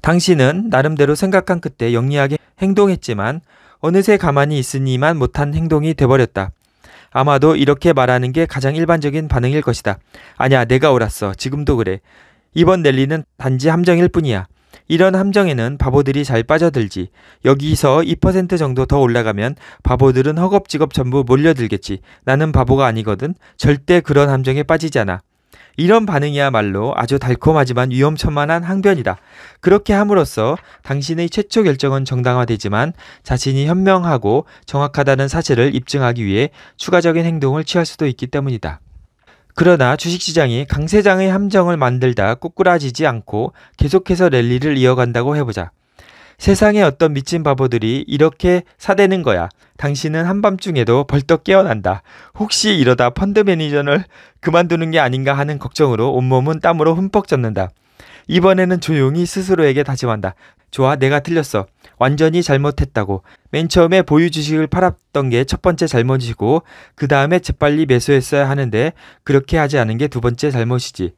Speaker 1: 당신은 나름대로 생각한 그때 영리하게 행동했지만 어느새 가만히 있으니만 못한 행동이 돼버렸다. 아마도 이렇게 말하는 게 가장 일반적인 반응일 것이다. 아니야, 내가 옳았어. 지금도 그래. 이번 랠리는 단지 함정일 뿐이야. 이런 함정에는 바보들이 잘 빠져들지. 여기서 2% 정도 더 올라가면 바보들은 허겁지겁 전부 몰려들겠지. 나는 바보가 아니거든. 절대 그런 함정에 빠지지 않아. 이런 반응이야말로 아주 달콤하지만 위험천만한 항변이다. 그렇게 함으로써 당신의 최초 결정은 정당화되지만 자신이 현명하고 정확하다는 사실을 입증하기 위해 추가적인 행동을 취할 수도 있기 때문이다. 그러나 주식시장이 강세장의 함정을 만들다 꼬꾸라지지 않고 계속해서 랠리를 이어간다고 해보자. 세상에 어떤 미친 바보들이 이렇게 사대는 거야. 당신은 한밤중에도 벌떡 깨어난다. 혹시 이러다 펀드 매니저를 그만두는 게 아닌가 하는 걱정으로 온몸은 땀으로 흠뻑 젖는다. 이번에는 조용히 스스로에게 다짐한다. 좋아, 내가 틀렸어. 완전히 잘못했다고. 맨 처음에 보유 주식을 팔았던 게 첫 번째 잘못이고, 그 다음에 재빨리 매수했어야 하는데, 그렇게 하지 않은 게 두 번째 잘못이지.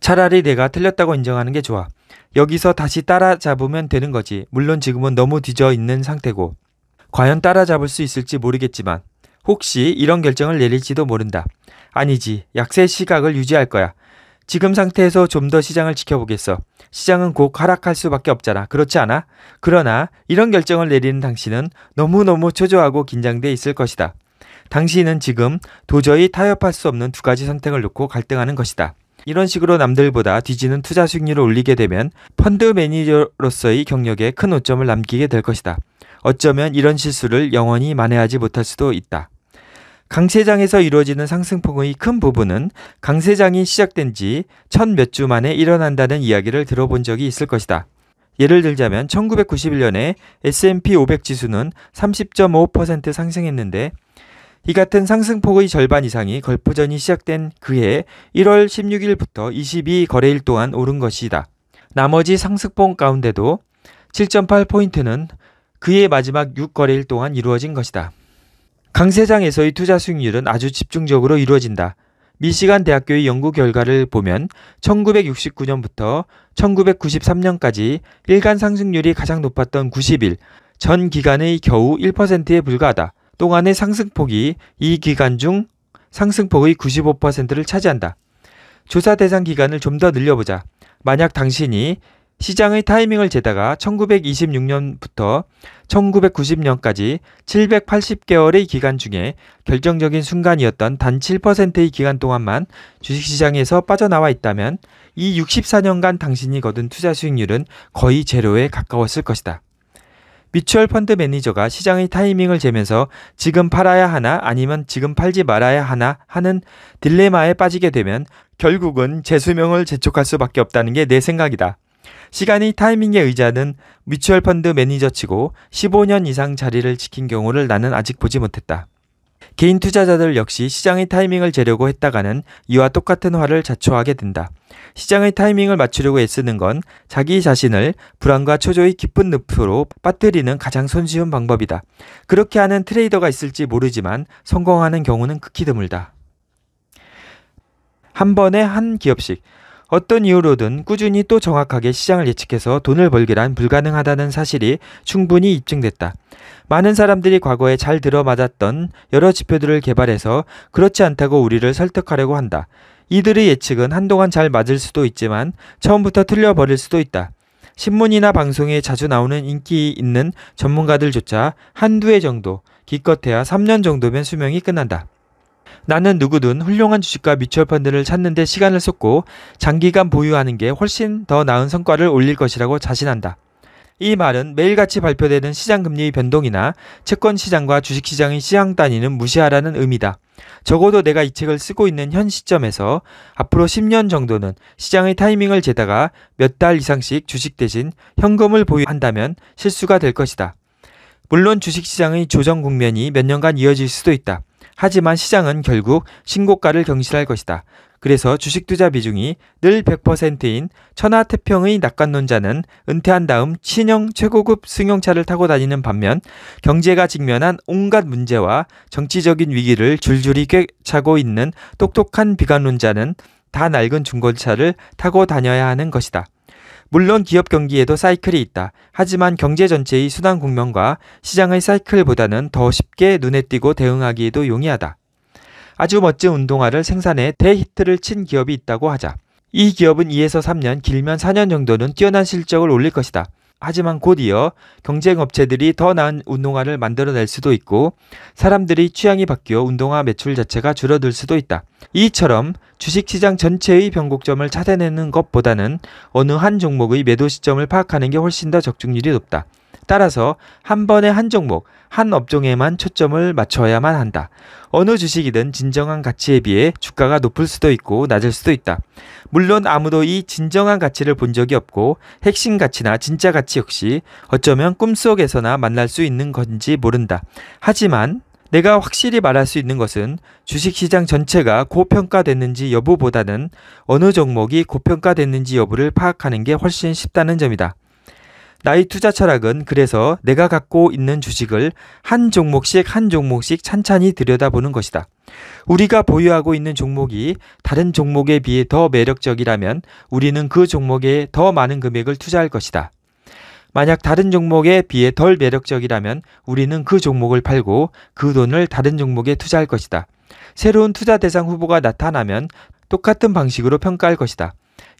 Speaker 1: 차라리 내가 틀렸다고 인정하는 게 좋아. 여기서 다시 따라잡으면 되는 거지. 물론 지금은 너무 뒤져 있는 상태고. 과연 따라잡을 수 있을지 모르겠지만 혹시 이런 결정을 내릴지도 모른다. 아니지. 약세 시각을 유지할 거야. 지금 상태에서 좀 더 시장을 지켜보겠어. 시장은 곧 하락할 수밖에 없잖아. 그렇지 않아? 그러나 이런 결정을 내리는 당신은 너무너무 초조하고 긴장돼 있을 것이다. 당신은 지금 도저히 타협할 수 없는 두 가지 선택을 놓고 갈등하는 것이다. 이런 식으로 남들보다 뒤지는 투자 수익률을 올리게 되면 펀드 매니저로서의 경력에 큰 오점을 남기게 될 것이다. 어쩌면 이런 실수를 영원히 만회하지 못할 수도 있다. 강세장에서 이루어지는 상승폭의 큰 부분은 강세장이 시작된 지 천 몇 주 만에 일어난다는 이야기를 들어본 적이 있을 것이다. 예를 들자면 1991년에 S&P 500 지수는 30.5% 상승했는데 이 같은 상승폭의 절반 이상이 걸프전이 시작된 그해 1월 16일부터 22거래일 동안 오른 것이다. 나머지 상승폭 가운데도 7.8포인트는 그해 마지막 6거래일 동안 이루어진 것이다. 강세장에서의 투자 수익률은 아주 집중적으로 이루어진다. 미시간 대학교의 연구 결과를 보면 1969년부터 1993년까지 일간 상승률이 가장 높았던 90일, 전 기간의 겨우 1%에 불과하다. 동안의 상승폭이 이 기간 중 상승폭의 95%를 차지한다. 조사 대상 기간을 좀 더 늘려보자. 만약 당신이 시장의 타이밍을 재다가 1926년부터 1990년까지 780개월의 기간 중에 결정적인 순간이었던 단 7%의 기간 동안만 주식시장에서 빠져나와 있다면 이 64년간 당신이 거둔 투자 수익률은 거의 제로에 가까웠을 것이다. 미추얼 펀드 매니저가 시장의 타이밍을 재면서 지금 팔아야 하나 아니면 지금 팔지 말아야 하나 하는 딜레마에 빠지게 되면 결국은 재수명을 재촉할 수밖에 없다는 게 내 생각이다. 시간이 타이밍에 의자는 미추얼 펀드 매니저치고 15년 이상 자리를 지킨 경우를 나는 아직 보지 못했다. 개인 투자자들 역시 시장의 타이밍을 재려고 했다가는 이와 똑같은 화를 자초하게 된다. 시장의 타이밍을 맞추려고 애쓰는 건 자기 자신을 불안과 초조의 깊은 늪으로 빠뜨리는 가장 손쉬운 방법이다. 그렇게 하는 트레이더가 있을지 모르지만 성공하는 경우는 극히 드물다. 한 번에 한 기업씩 어떤 이유로든 꾸준히 또 정확하게 시장을 예측해서 돈을 벌기란 불가능하다는 사실이 충분히 입증됐다. 많은 사람들이 과거에 잘 들어맞았던 여러 지표들을 개발해서 그렇지 않다고 우리를 설득하려고 한다. 이들의 예측은 한동안 잘 맞을 수도 있지만 처음부터 틀려버릴 수도 있다. 신문이나 방송에 자주 나오는 인기 있는 전문가들조차 한두 해 정도, 기껏해야 3년 정도면 수명이 끝난다. 나는 누구든 훌륭한 주식과 미추홀 펀드를 찾는 데 시간을 쏟고 장기간 보유하는 게 훨씬 더 나은 성과를 올릴 것이라고 자신한다. 이 말은 매일같이 발표되는 시장금리 변동이나 채권시장과 주식시장의 시황 단위는 무시하라는 의미다. 적어도 내가 이 책을 쓰고 있는 현 시점에서 앞으로 10년 정도는 시장의 타이밍을 재다가 몇 달 이상씩 주식 대신 현금을 보유한다면 실수가 될 것이다. 물론 주식시장의 조정 국면이 몇 년간 이어질 수도 있다. 하지만 시장은 결국 신고가를 경신할 것이다. 그래서 주식 투자 비중이 늘 100%인 천하태평의 낙관론자는 은퇴한 다음 신형 최고급 승용차를 타고 다니는 반면 경제가 직면한 온갖 문제와 정치적인 위기를 줄줄이 꿰차고 있는 똑똑한 비관론자는 다 낡은 중고차를 타고 다녀야 하는 것이다. 물론 기업 경기에도 사이클이 있다. 하지만 경제 전체의 순환 국면과 시장의 사이클보다는 더 쉽게 눈에 띄고 대응하기에도 용이하다. 아주 멋진 운동화를 생산해 대히트를 친 기업이 있다고 하자. 이 기업은 2에서 3년, 길면 4년 정도는 뛰어난 실적을 올릴 것이다. 하지만 곧이어 경쟁 업체들이 더 나은 운동화를 만들어낼 수도 있고 사람들이 취향이 바뀌어 운동화 매출 자체가 줄어들 수도 있다. 이처럼 주식시장 전체의 변곡점을 찾아내는 것보다는 어느 한 종목의 매도 시점을 파악하는 게 훨씬 더 적중률이 높다. 따라서 한 번에 한 종목, 한 업종에만 초점을 맞춰야만 한다. 어느 주식이든 진정한 가치에 비해 주가가 높을 수도 있고 낮을 수도 있다. 물론 아무도 이 진정한 가치를 본 적이 없고 핵심 가치나 진짜 가치 역시 어쩌면 꿈속에서나 만날 수 있는 건지 모른다. 하지만 내가 확실히 말할 수 있는 것은 주식시장 전체가 고평가됐는지 여부보다는 어느 종목이 고평가됐는지 여부를 파악하는 게 훨씬 쉽다는 점이다. 나의 투자 철학은 그래서 내가 갖고 있는 주식을 한 종목씩 한 종목씩 찬찬히 들여다보는 것이다. 우리가 보유하고 있는 종목이 다른 종목에 비해 더 매력적이라면 우리는 그 종목에 더 많은 금액을 투자할 것이다. 만약 다른 종목에 비해 덜 매력적이라면 우리는 그 종목을 팔고 그 돈을 다른 종목에 투자할 것이다. 새로운 투자 대상 후보가 나타나면 똑같은 방식으로 평가할 것이다.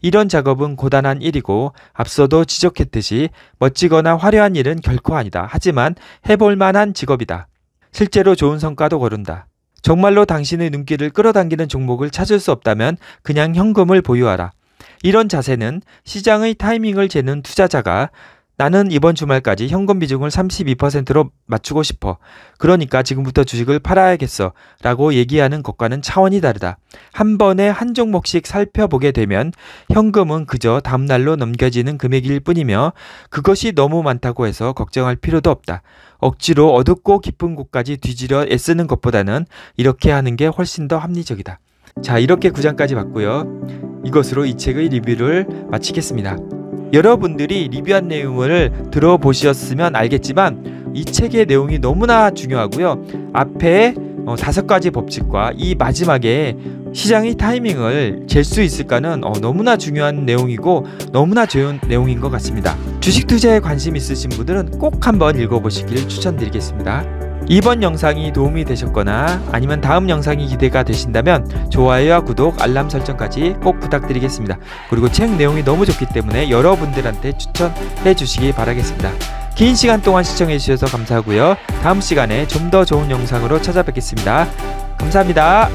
Speaker 1: 이런 작업은 고단한 일이고 앞서도 지적했듯이 멋지거나 화려한 일은 결코 아니다. 하지만 해볼 만한 직업이다. 실제로 좋은 성과도 거른다 정말로 당신의 눈길을 끌어당기는 종목을 찾을 수 없다면 그냥 현금을 보유하라. 이런 자세는 시장의 타이밍을 재는 투자자가 나는 이번 주말까지 현금 비중을 32%로 맞추고 싶어. 그러니까 지금부터 주식을 팔아야겠어. 라고 얘기하는 것과는 차원이 다르다. 한 번에 한 종목씩 살펴보게 되면 현금은 그저 다음날로 넘겨지는 금액일 뿐이며 그것이 너무 많다고 해서 걱정할 필요도 없다. 억지로 어둡고 깊은 곳까지 뒤지려 애쓰는 것보다는 이렇게 하는 게 훨씬 더 합리적이다. 자, 이렇게 9장까지 봤고요. 이것으로 이 책의 리뷰를 마치겠습니다. 여러분들이 리뷰한 내용을 들어보셨으면 알겠지만 이 책의 내용이 너무나 중요하고요. 앞에 어, 다섯 가지 법칙과 이 마지막에 시장의 타이밍을 잴 수 있을까는 어, 너무나 중요한 내용이고 너무나 좋은 내용인 것 같습니다. 주식 투자에 관심 있으신 분들은 꼭 한번 읽어보시길 추천드리겠습니다. 이번 영상이 도움이 되셨거나 아니면 다음 영상이 기대가 되신다면 좋아요와 구독, 알람 설정까지 꼭 부탁드리겠습니다. 그리고 책 내용이 너무 좋기 때문에 여러분들한테 추천해 주시기 바라겠습니다. 긴 시간 동안 시청해 주셔서 감사하고요. 다음 시간에 좀 더 좋은 영상으로 찾아뵙겠습니다. 감사합니다.